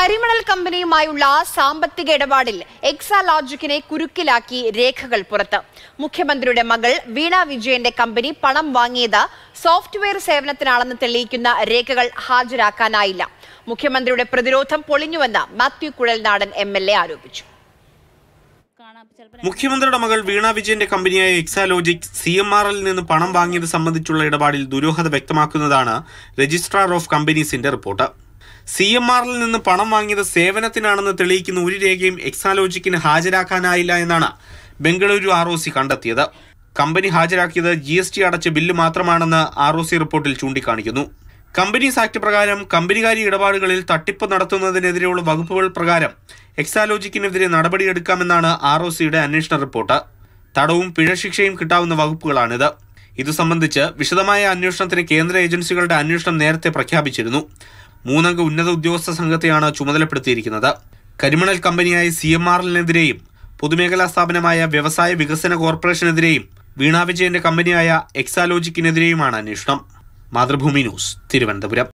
കരിമണൽ കമ്പനിയുമായുള്ള സാമ്പത്തിക ഇടപാടിൽ എക്സാലോജിക്കിനെ കുരുക്കിലാക്കി രേഖകൾ പുറത്ത് മുഖ്യമന്ത്രിയുടെ മകൾ വീണ വിജയന്റെ കമ്പനി പണം വാങ്ങിയത് സോഫ്റ്റ്വെയർ സേവനത്തിനാണെന്ന് തെളിയിക്കുന്ന രേഖകൾ ഹാജരാക്കാനായില്ല മുഖ്യമന്ത്രിയുടെ പ്രതിരോധം പൊളിഞ്ഞുവെന്ന് Mathew Kuzhalnadan M L A ആരോപിച്ചു മുഖ്യമന്ത്രിയുടെ മകൾ വീണ വിജയന്റെ കമ്പനിയായ Exalogic C M R L നിന്ന് പണം വാങ്ങിയത് സംബന്ധിച്ചുള്ള ഇടപാടിൽ ദുരൂഹത വ്യക്തമാക്കുന്നതാണ് രജിസ്ട്രാർ ഓഫ് കമ്പനീസിന്റെ റിപ്പോർട്ട് സി എം ആറിൽ നിന്ന് പണം വാങ്ങിയത് സേവനത്തിനാണെന്ന് തെളിയിക്കുന്ന ഒരു രേഖയും എക്സാലോജിക്കിന് ഹാജരാക്കാനായില്ല എന്നാണ് ബംഗളൂരു ആർ ഒ സി കണ്ടെത്തിയത് കമ്പനി ഹാജരാക്കിയത് ജി എസ് ടി അടച്ച ബില്ല് മാത്രമാണെന്ന് ആർ ഒ സി റിപ്പോർട്ടിൽ ചൂണ്ടിക്കാണിക്കുന്നു കമ്പനീസ് ആക്ട് പ്രകാരം കമ്പനികാരി ഇടപാടുകളിൽ തട്ടിപ്പ് നടത്തുന്നതിനെതിരെയുള്ള വകുപ്പുകൾ പ്രകാരം എക്സാലോജിക്കിനെതിരെ നടപടിയെടുക്കാമെന്നാണ് ആർ ഒ സിയുടെ അന്വേഷണ റിപ്പോർട്ട് തടവും പിഴശിക്ഷയും കിട്ടാവുന്ന വകുപ്പുകളാണിത് ഇത് സംബന്ധിച്ച് വിശദമായ അന്വേഷണത്തിന് കേന്ദ്ര ഏജൻസികളുടെ അന്വേഷണം നേരത്തെ പ്രഖ്യാപിച്ചിരുന്നു മൂന്നംഗ ഉന്നത ഉദ്യോഗസ്ഥ സംഘത്തെയാണ് ചുമതലപ്പെടുത്തിയിരിക്കുന്നത് കരിമണൽ കമ്പനിയായ സി എം ആറിനെതിരെയും പൊതുമേഖലാ സ്ഥാപനമായ വ്യവസായ വികസന കോർപ്പറേഷനെതിരെയും വീണാ വിജയന്റെ കമ്പനിയായ എക്സാലോജിക്കിനെതിരെയുമാണ് അന്വേഷണം മാതൃഭൂമി ന്യൂസ് തിരുവനന്തപുരം